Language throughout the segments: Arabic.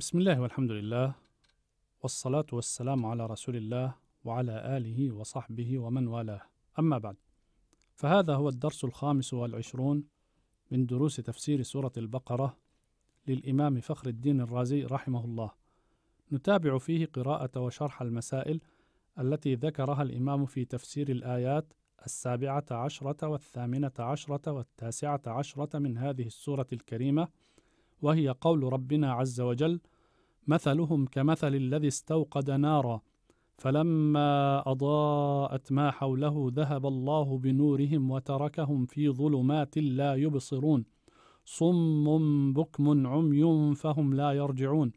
بسم الله والحمد لله والصلاة والسلام على رسول الله وعلى آله وصحبه ومن والاه أما بعد فهذا هو الدرس الخامس والعشرون من دروس تفسير سورة البقرة للإمام فخر الدين الرازي رحمه الله نتابع فيه قراءة وشرح المسائل التي ذكرها الإمام في تفسير الآيات السابعة عشرة والثامنة عشرة والتاسعة عشرة من هذه السورة الكريمة وهي قول ربنا عز وجل مثلهم كمثل الذي استوقد نارا فلما اضاءت ما حوله ذهب الله بنورهم وتركهم في ظلمات لا يبصرون صم بكم عمي فهم لا يرجعون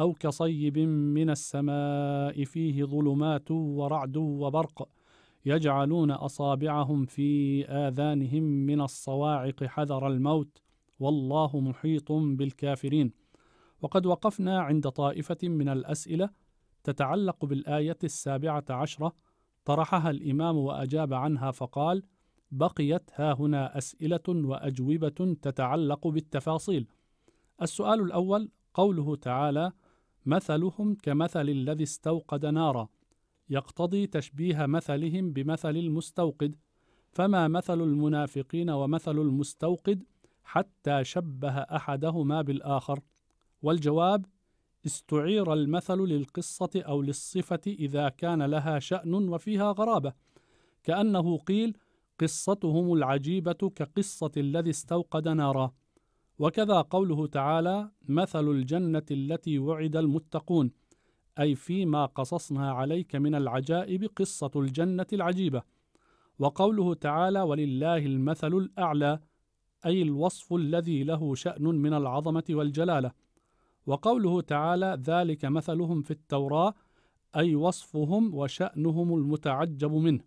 او كصيب من السماء فيه ظلمات ورعد وبرق يجعلون اصابعهم في اذانهم من الصواعق حذر الموت والله محيط بالكافرين وقد وقفنا عند طائفة من الأسئلة تتعلق بالآية السابعة عشرة طرحها الإمام وأجاب عنها فقال: بقيت ها هنا أسئلة وأجوبة تتعلق بالتفاصيل. السؤال الأول قوله تعالى: مثلهم كمثل الذي استوقد نارا، يقتضي تشبيه مثلهم بمثل المستوقد، فما مثل المنافقين ومثل المستوقد حتى شبه احدهما بالاخر والجواب استعير المثل للقصه او للصفه اذا كان لها شان وفيها غرابه كانه قيل قصتهم العجيبه كقصه الذي استوقد نارا وكذا قوله تعالى مثل الجنه التي وعد المتقون اي فيما قصصنا عليك من العجائب قصه الجنه العجيبه وقوله تعالى ولله المثل الاعلى أي الوصف الذي له شأن من العظمة والجلالة وقوله تعالى ذلك مثلهم في التوراة أي وصفهم وشأنهم المتعجب منه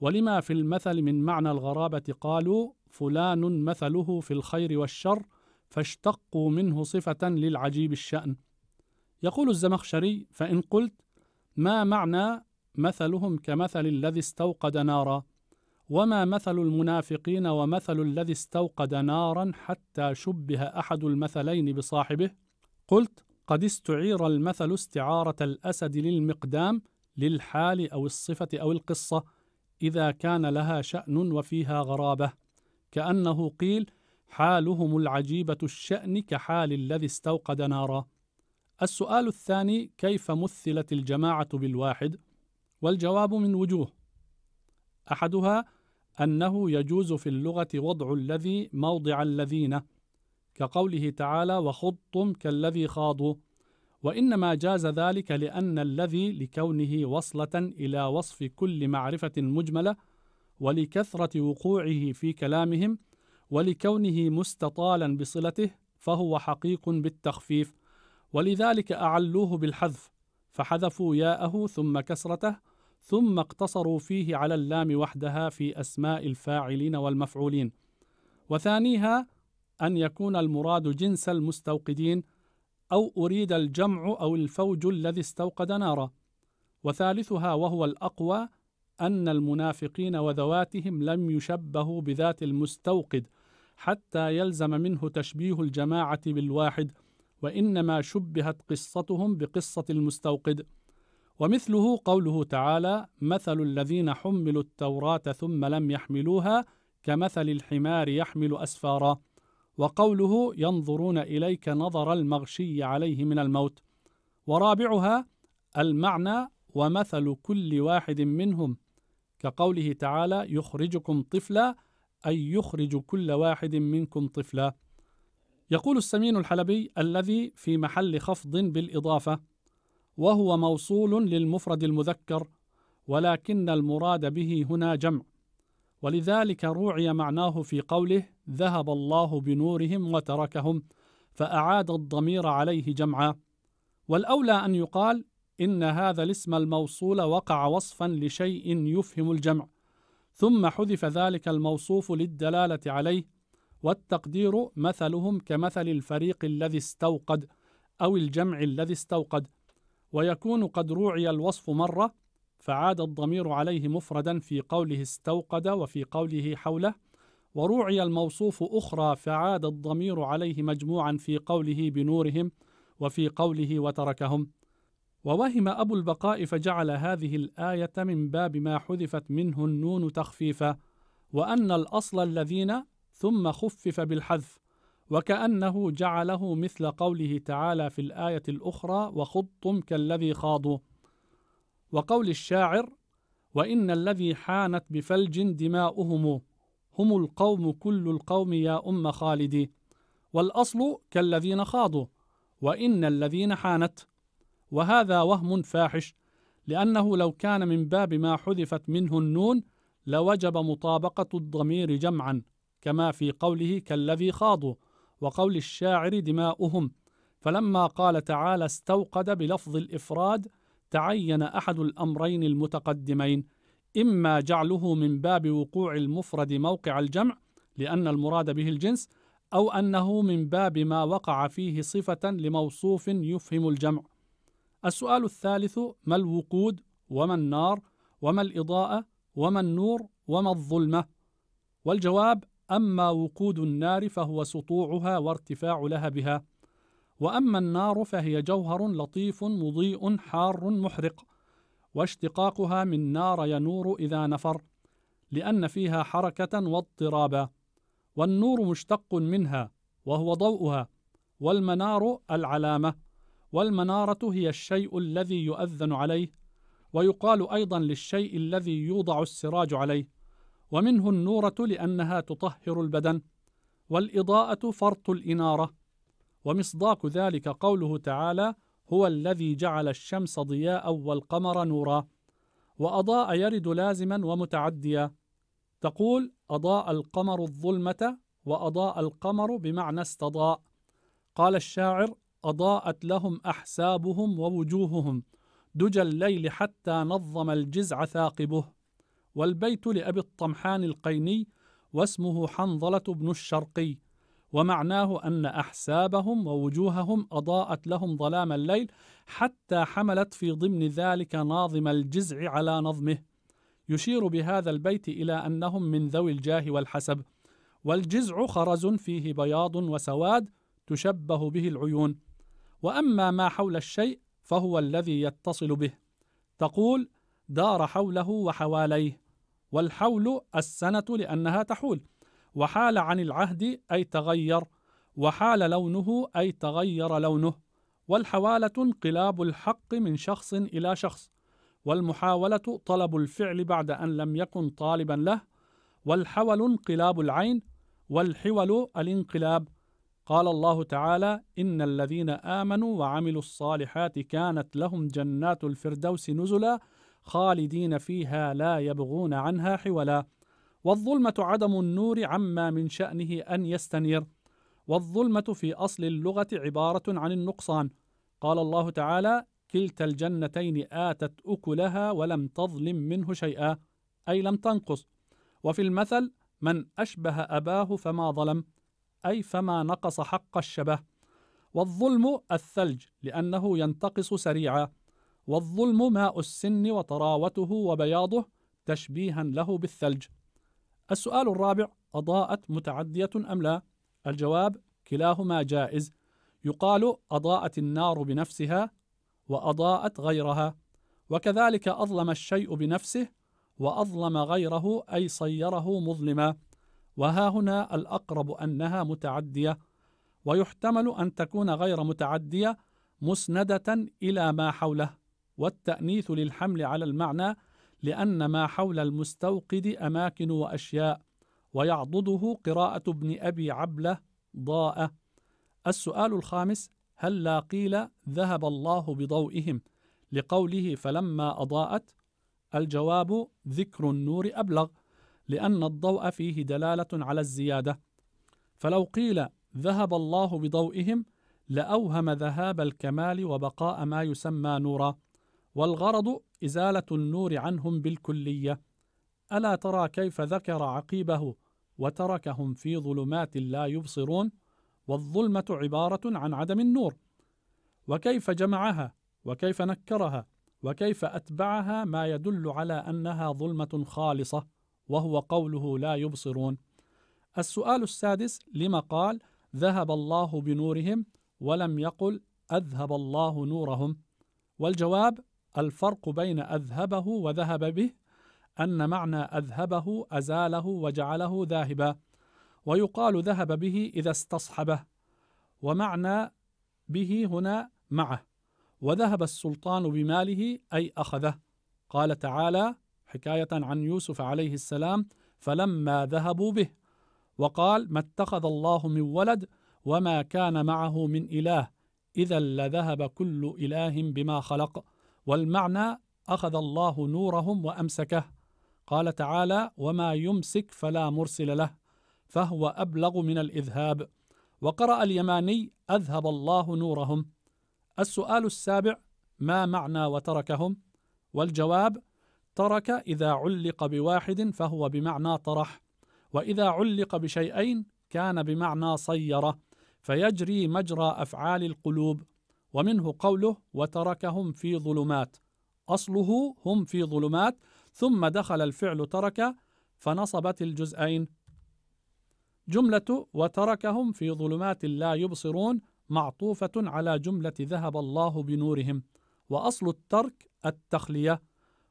ولما في المثل من معنى الغرابة قالوا فلان مثله في الخير والشر فاشتقوا منه صفة للعجيب الشأن يقول الزمخشري فإن قلت ما معنى مثلهم كمثل الذي استوقد نارا وما مثل المنافقين ومثل الذي استوقد نارا حتى شبه احد المثلين بصاحبه قلت قد استعير المثل استعاره الاسد للمقدام للحال او الصفه او القصه اذا كان لها شان وفيها غرابه كانه قيل حالهم العجيبه الشان كحال الذي استوقد نارا السؤال الثاني كيف مثلت الجماعه بالواحد والجواب من وجوه احدها أنه يجوز في اللغة وضع الذي موضع الذين كقوله تعالى وخضتم كالذي خاضوا وإنما جاز ذلك لأن الذي لكونه وصلة إلى وصف كل معرفة مجملة ولكثرة وقوعه في كلامهم ولكونه مستطالا بصلته فهو حقيق بالتخفيف ولذلك أعلوه بالحذف فحذفوا ياءه ثم كسرته ثم اقتصروا فيه على اللام وحدها في أسماء الفاعلين والمفعولين وثانيها أن يكون المراد جنس المستوقدين أو أريد الجمع أو الفوج الذي استوقد نارا وثالثها وهو الأقوى أن المنافقين وذواتهم لم يشبهوا بذات المستوقد حتى يلزم منه تشبيه الجماعة بالواحد وإنما شبهت قصتهم بقصة المستوقد ومثله قوله تعالى مثل الذين حملوا التوراة ثم لم يحملوها كمثل الحمار يحمل أسفارا وقوله ينظرون إليك نظر المغشي عليه من الموت ورابعها المعنى ومثل كل واحد منهم كقوله تعالى يخرجكم طفلا أي يخرج كل واحد منكم طفلا يقول السمين الحلبي الذي في محل خفض بالإضافة وهو موصول للمفرد المذكر ولكن المراد به هنا جمع ولذلك روعي معناه في قوله ذهب الله بنورهم وتركهم فأعاد الضمير عليه جمعا والأولى أن يقال إن هذا الاسم الموصول وقع وصفا لشيء يفهم الجمع ثم حذف ذلك الموصوف للدلالة عليه والتقدير مثلهم كمثل الفريق الذي استوقد أو الجمع الذي استوقد ويكون قد روعي الوصف مرة فعاد الضمير عليه مفردا في قوله استوقد وفي قوله حوله وروعي الموصوف أخرى فعاد الضمير عليه مجموعا في قوله بنورهم وفي قوله وتركهم ووهم أبو البقاء فجعل هذه الآية من باب ما حذفت منه النون تخفيفا وأن الأصل الذين ثم خفف بالحذف وكأنه جعله مثل قوله تعالى في الآية الأخرى وخضتم كالذي خاضوا وقول الشاعر وإن الذي حانت بفلج دماؤهم هم القوم كل القوم يا أم خالدي والأصل كالذين خاضوا وإن الذين حانت وهذا وهم فاحش لأنه لو كان من باب ما حذفت منه النون لوجب مطابقة الضمير جمعا كما في قوله كالذي خاضوا وقول الشاعر دماؤهم فلما قال تعالى استوقد بلفظ الافراد تعين احد الامرين المتقدمين اما جعله من باب وقوع المفرد موقع الجمع لان المراد به الجنس او انه من باب ما وقع فيه صفه لموصوف يفهم الجمع السؤال الثالث ما الوقود وما النار وما الاضاءه وما النور وما الظلمه والجواب أما وقود النار فهو سطوعها وارتفاع لهبها وأما النار فهي جوهر لطيف مضيء حار محرق واشتقاقها من نار ينور إذا نفر لأن فيها حركة واضطرابا والنور مشتق منها وهو ضوءها والمنار العلامة والمنارة هي الشيء الذي يؤذن عليه ويقال أيضا للشيء الذي يوضع السراج عليه ومنه النورة لأنها تطهر البدن والإضاءة فرط الإنارة ومصداق ذلك قوله تعالى هو الذي جعل الشمس ضياء والقمر نورا وأضاء يرد لازما ومتعديا تقول أضاء القمر الظلمة وأضاء القمر بمعنى استضاء قال الشاعر أضاءت لهم أحسابهم ووجوههم دجى الليل حتى نظم الجزع ثاقبه والبيت لأبي الطمحان القيني واسمه حنظلة بن الشرقي ومعناه أن أحسابهم ووجوههم أضاءت لهم ظلام الليل حتى حملت في ضمن ذلك ناظم الجزع على نظمه يشير بهذا البيت إلى أنهم من ذوي الجاه والحسب والجزع خرز فيه بياض وسواد تشبه به العيون وأما ما حول الشيء فهو الذي يتصل به تقول دار حوله وحواليه والحول السنة لأنها تحول وحال عن العهد أي تغير وحال لونه أي تغير لونه والحوالة انقلاب الحق من شخص إلى شخص والمحاولة طلب الفعل بعد أن لم يكن طالبا له والحول انقلاب العين والحول الانقلاب قال الله تعالى إن الذين آمنوا وعملوا الصالحات كانت لهم جنات الفردوس نزلا خالدين فيها لا يبغون عنها حولا والظلمة عدم النور عما من شأنه أن يستنير والظلمة في أصل اللغة عبارة عن النقصان قال الله تعالى كلتا الجنتين آتت أكلها ولم تظلم منه شيئا أي لم تنقص وفي المثل من أشبه أباه فما ظلم أي فما نقص حق الشبه والظلم الثلج لأنه ينتقص سريعا والظلم ماء السن وطراوته وبياضه تشبيها له بالثلج السؤال الرابع أضاءت متعدية أم لا؟ الجواب كلاهما جائز يقال أضاءت النار بنفسها وأضاءت غيرها وكذلك أظلم الشيء بنفسه وأظلم غيره أي صيره مظلما وها هنا الأقرب أنها متعدية ويحتمل أن تكون غير متعدية مسندة إلى ما حوله والتأنيث للحمل على المعنى لأن ما حول المستوقد أماكن وأشياء ويعضده قراءة ابن أبي عبلة ضاء السؤال الخامس هل لا قيل ذهب الله بضوئهم لقوله فلما أضاءت الجواب ذكر النور أبلغ لأن الضوء فيه دلالة على الزيادة فلو قيل ذهب الله بضوئهم لأوهم ذهاب الكمال وبقاء ما يسمى نورا والغرض إزالة النور عنهم بالكلية ألا ترى كيف ذكر عقيبه وتركهم في ظلمات لا يبصرون والظلمة عبارة عن عدم النور وكيف جمعها وكيف نكرها وكيف أتبعها ما يدل على أنها ظلمة خالصة وهو قوله لا يبصرون السؤال السادس لما قال ذهب الله بنورهم ولم يقل أذهب الله نورهم والجواب الفرق بين أذهبه وذهب به أن معنى أذهبه أزاله وجعله ذاهبا ويقال ذهب به إذا استصحبه ومعنى به هنا معه وذهب السلطان بماله أي أخذه قال تعالى حكاية عن يوسف عليه السلام فلما ذهبوا به وقال ما اتخذ الله من ولد وما كان معه من إله إذا لذهب كل إله بما خلق والمعنى أخذ الله نورهم وأمسكه قال تعالى وما يمسك فلا مرسل له فهو أبلغ من الإذهاب وقرأ اليماني أذهب الله نورهم السؤال السابع ما معنى وتركهم والجواب ترك إذا علق بواحد فهو بمعنى طرح وإذا علق بشيئين كان بمعنى صير فيجري مجرى أفعال القلوب ومنه قوله وتركهم في ظلمات أصله هم في ظلمات ثم دخل الفعل ترك فنصبت الجزئين جملة وتركهم في ظلمات لا يبصرون معطوفة على جملة ذهب الله بنورهم وأصل الترك التخلية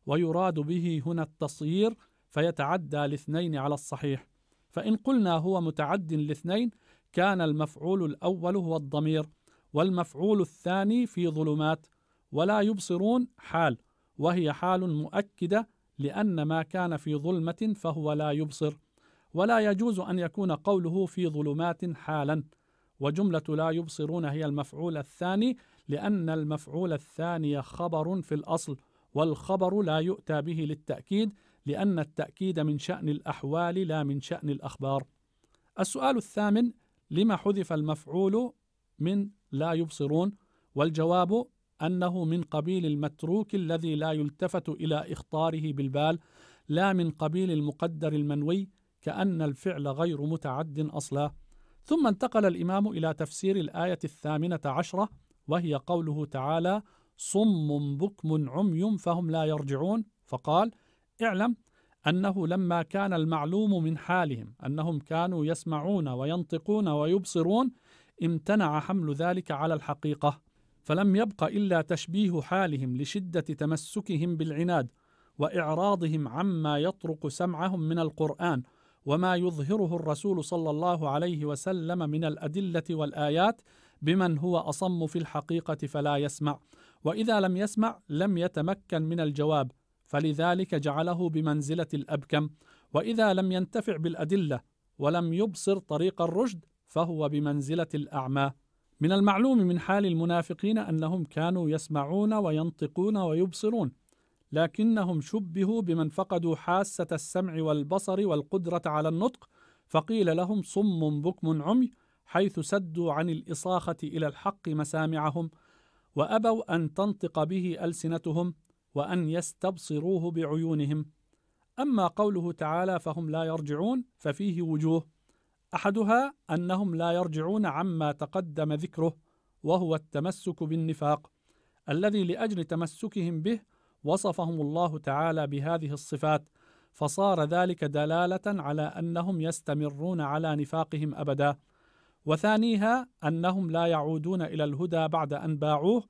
ويراد به هنا التصير فيتعدى الاثنين على الصحيح فإن قلنا هو متعد الاثنين كان المفعول الأول هو الضمير والمفعول الثاني في ظلمات ولا يبصرون حال وهي حال مؤكده لان ما كان في ظلمه فهو لا يبصر ولا يجوز ان يكون قوله في ظلمات حالا وجمله لا يبصرون هي المفعول الثاني لان المفعول الثاني خبر في الاصل والخبر لا يؤتى به للتاكيد لان التاكيد من شان الاحوال لا من شان الاخبار السؤال الثامن لما حذف المفعول من لا يبصرون والجواب أنه من قبيل المتروك الذي لا يلتفت إلى إخطاره بالبال لا من قبيل المقدر المنوي كأن الفعل غير متعد أصلا ثم انتقل الإمام إلى تفسير الآية الثامنة عشرة وهي قوله تعالى صم بكم عمي فهم لا يرجعون فقال اعلم أنه لما كان المعلوم من حالهم أنهم كانوا يسمعون وينطقون ويبصرون امتنع حمل ذلك على الحقيقه فلم يبق الا تشبيه حالهم لشده تمسكهم بالعناد واعراضهم عما يطرق سمعهم من القران وما يظهره الرسول صلى الله عليه وسلم من الادله والايات بمن هو اصم في الحقيقه فلا يسمع واذا لم يسمع لم يتمكن من الجواب فلذلك جعله بمنزله الابكم واذا لم ينتفع بالادله ولم يبصر طريق الرشد فهو بمنزلة الأعمى من المعلوم من حال المنافقين أنهم كانوا يسمعون وينطقون ويبصرون لكنهم شبهوا بمن فقدوا حاسة السمع والبصر والقدرة على النطق فقيل لهم صم بكم عمي حيث سدوا عن الإصاخة إلى الحق مسامعهم وأبوا أن تنطق به ألسنتهم وأن يستبصروه بعيونهم أما قوله تعالى فهم لا يرجعون ففيه وجوه احدها انهم لا يرجعون عما تقدم ذكره وهو التمسك بالنفاق الذي لاجل تمسكهم به وصفهم الله تعالى بهذه الصفات فصار ذلك دلاله على انهم يستمرون على نفاقهم ابدا وثانيها انهم لا يعودون الى الهدى بعد ان باعوه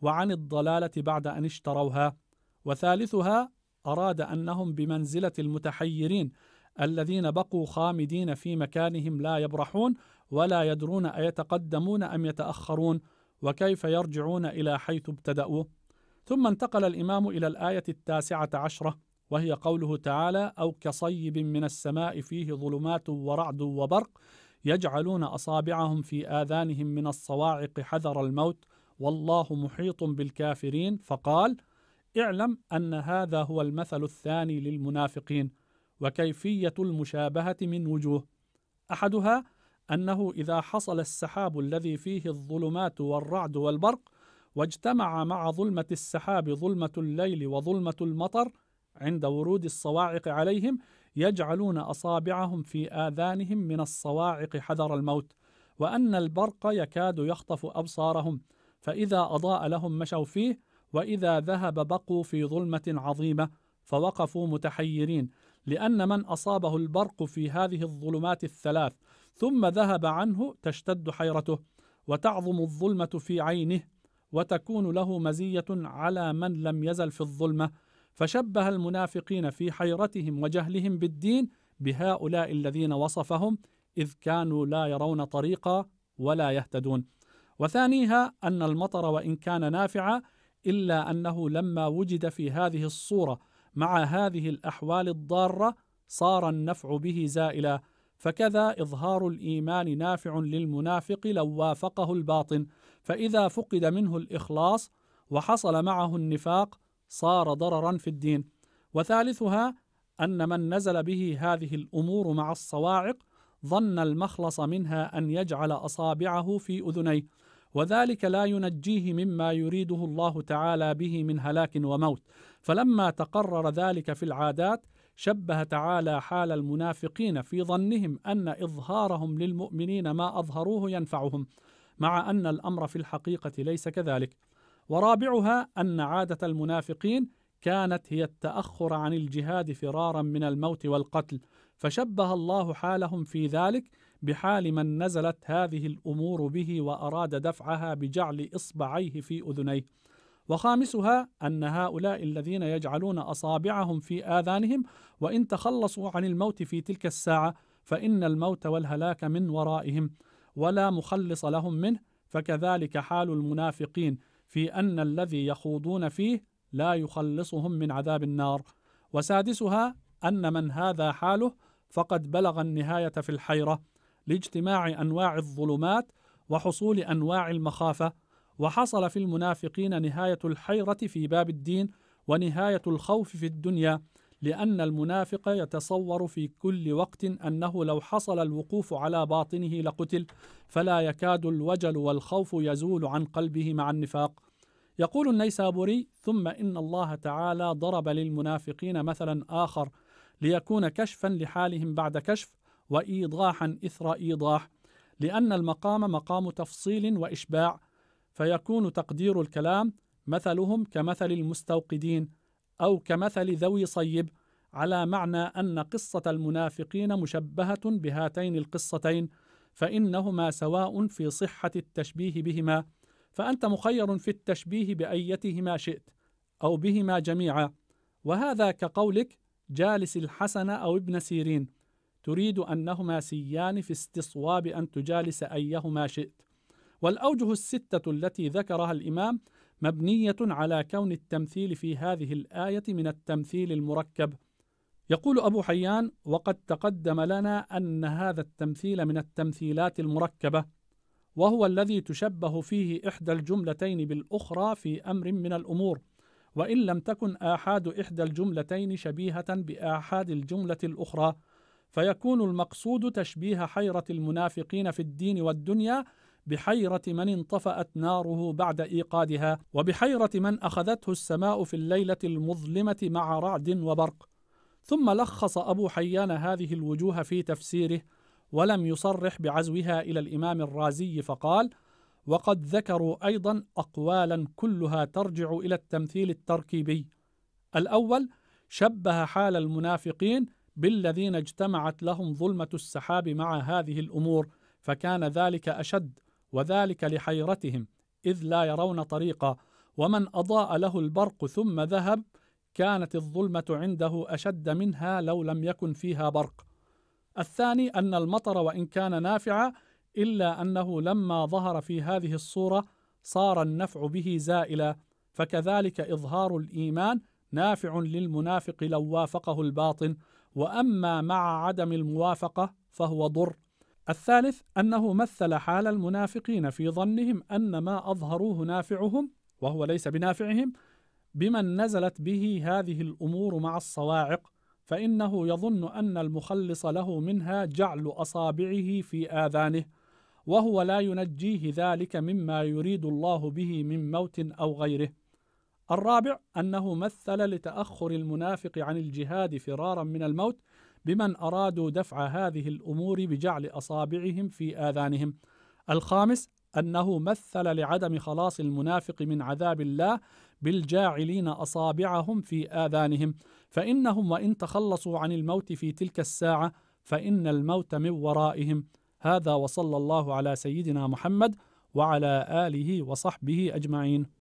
وعن الضلاله بعد ان اشتروها وثالثها اراد انهم بمنزله المتحيرين الذين بقوا خامدين في مكانهم لا يبرحون ولا يدرون أيتقدمون أم يتأخرون وكيف يرجعون إلى حيث ابتدأوا ثم انتقل الإمام إلى الآية التاسعة عشرة وهي قوله تعالى أو كصيب من السماء فيه ظلمات ورعد وبرق يجعلون أصابعهم في آذانهم من الصواعق حذر الموت والله محيط بالكافرين فقال اعلم أن هذا هو المثل الثاني للمنافقين وكيفية المشابهة من وجوه أحدها أنه إذا حصل السحاب الذي فيه الظلمات والرعد والبرق واجتمع مع ظلمة السحاب ظلمة الليل وظلمة المطر عند ورود الصواعق عليهم يجعلون أصابعهم في آذانهم من الصواعق حذر الموت وأن البرق يكاد يخطف أبصارهم فإذا أضاء لهم مشوا فيه وإذا ذهب بقوا في ظلمة عظيمة فوقفوا متحيرين لأن من أصابه البرق في هذه الظلمات الثلاث ثم ذهب عنه تشتد حيرته وتعظم الظلمة في عينه وتكون له مزية على من لم يزل في الظلمة فشبه المنافقين في حيرتهم وجهلهم بالدين بهؤلاء الذين وصفهم إذ كانوا لا يرون طريقا ولا يهتدون وثانيها أن المطر وإن كان نافعا إلا أنه لما وجد في هذه الصورة مع هذه الأحوال الضارة صار النفع به زائلا فكذا إظهار الإيمان نافع للمنافق لو وافقه الباطن فإذا فقد منه الإخلاص وحصل معه النفاق صار ضررا في الدين وثالثها أن من نزل به هذه الأمور مع الصواعق ظن المخلص منها أن يجعل أصابعه في أذنيه وذلك لا ينجيه مما يريده الله تعالى به من هلاك وموت فلما تقرر ذلك في العادات شبه تعالى حال المنافقين في ظنهم ان اظهارهم للمؤمنين ما اظهروه ينفعهم مع ان الامر في الحقيقه ليس كذلك ورابعها ان عاده المنافقين كانت هي التاخر عن الجهاد فرارا من الموت والقتل فشبه الله حالهم في ذلك بحال من نزلت هذه الامور به واراد دفعها بجعل اصبعيه في اذنيه وخامسها أن هؤلاء الذين يجعلون أصابعهم في آذانهم وإن تخلصوا عن الموت في تلك الساعة فإن الموت والهلاك من ورائهم ولا مخلص لهم منه فكذلك حال المنافقين في أن الذي يخوضون فيه لا يخلصهم من عذاب النار وسادسها أن من هذا حاله فقد بلغ النهاية في الحيرة لاجتماع أنواع الظلمات وحصول أنواع المخافة وحصل في المنافقين نهاية الحيرة في باب الدين ونهاية الخوف في الدنيا لأن المنافق يتصور في كل وقت أنه لو حصل الوقوف على باطنه لقتل فلا يكاد الوجل والخوف يزول عن قلبه مع النفاق يقول النيسابوري ثم إن الله تعالى ضرب للمنافقين مثلا آخر ليكون كشفا لحالهم بعد كشف وإيضاحا إثر إيضاح لأن المقام مقام تفصيل وإشباع فيكون تقدير الكلام مثلهم كمثل المستوقدين أو كمثل ذوي صيب على معنى أن قصة المنافقين مشبهة بهاتين القصتين فإنهما سواء في صحة التشبيه بهما فأنت مخير في التشبيه بأيتهما شئت أو بهما جميعا وهذا كقولك جالس الحسن أو ابن سيرين تريد أنهما سيان في استصواب أن تجالس أيهما شئت والأوجه الستة التي ذكرها الإمام مبنية على كون التمثيل في هذه الآية من التمثيل المركب يقول أبو حيان وقد تقدم لنا أن هذا التمثيل من التمثيلات المركبة وهو الذي تشبه فيه إحدى الجملتين بالأخرى في أمر من الأمور وإن لم تكن آحاد إحدى الجملتين شبيهة بآحاد الجملة الأخرى فيكون المقصود تشبيه حيرة المنافقين في الدين والدنيا بحيرة من انطفأت ناره بعد إيقادها وبحيرة من أخذته السماء في الليلة المظلمة مع رعد وبرق ثم لخص أبو حيان هذه الوجوه في تفسيره ولم يصرح بعزوها إلى الإمام الرازي فقال وقد ذكروا أيضا أقوالا كلها ترجع إلى التمثيل التركيبي الأول شبه حال المنافقين بالذين اجتمعت لهم ظلمة السحاب مع هذه الأمور فكان ذلك أشد وذلك لحيرتهم إذ لا يرون طريقا ومن أضاء له البرق ثم ذهب كانت الظلمة عنده أشد منها لو لم يكن فيها برق. الثاني أن المطر وإن كان نافعا إلا أنه لما ظهر في هذه الصورة صار النفع به زائلا فكذلك إظهار الإيمان نافع للمنافق لو وافقه الباطن وأما مع عدم الموافقة فهو ضر الثالث أنه مثل حال المنافقين في ظنهم أن ما أظهروه نافعهم وهو ليس بنافعهم بمن نزلت به هذه الأمور مع الصواعق فإنه يظن أن المخلص له منها جعل أصابعه في آذانه وهو لا ينجيه ذلك مما يريد الله به من موت أو غيره الرابع أنه مثل لتأخر المنافق عن الجهاد فرارا من الموت بمن أرادوا دفع هذه الأمور بجعل أصابعهم في آذانهم الخامس أنه مثل لعدم خلاص المنافق من عذاب الله بالجاعلين أصابعهم في آذانهم فإنهم وإن تخلصوا عن الموت في تلك الساعة فإن الموت من ورائهم هذا وصلى الله على سيدنا محمد وعلى آله وصحبه أجمعين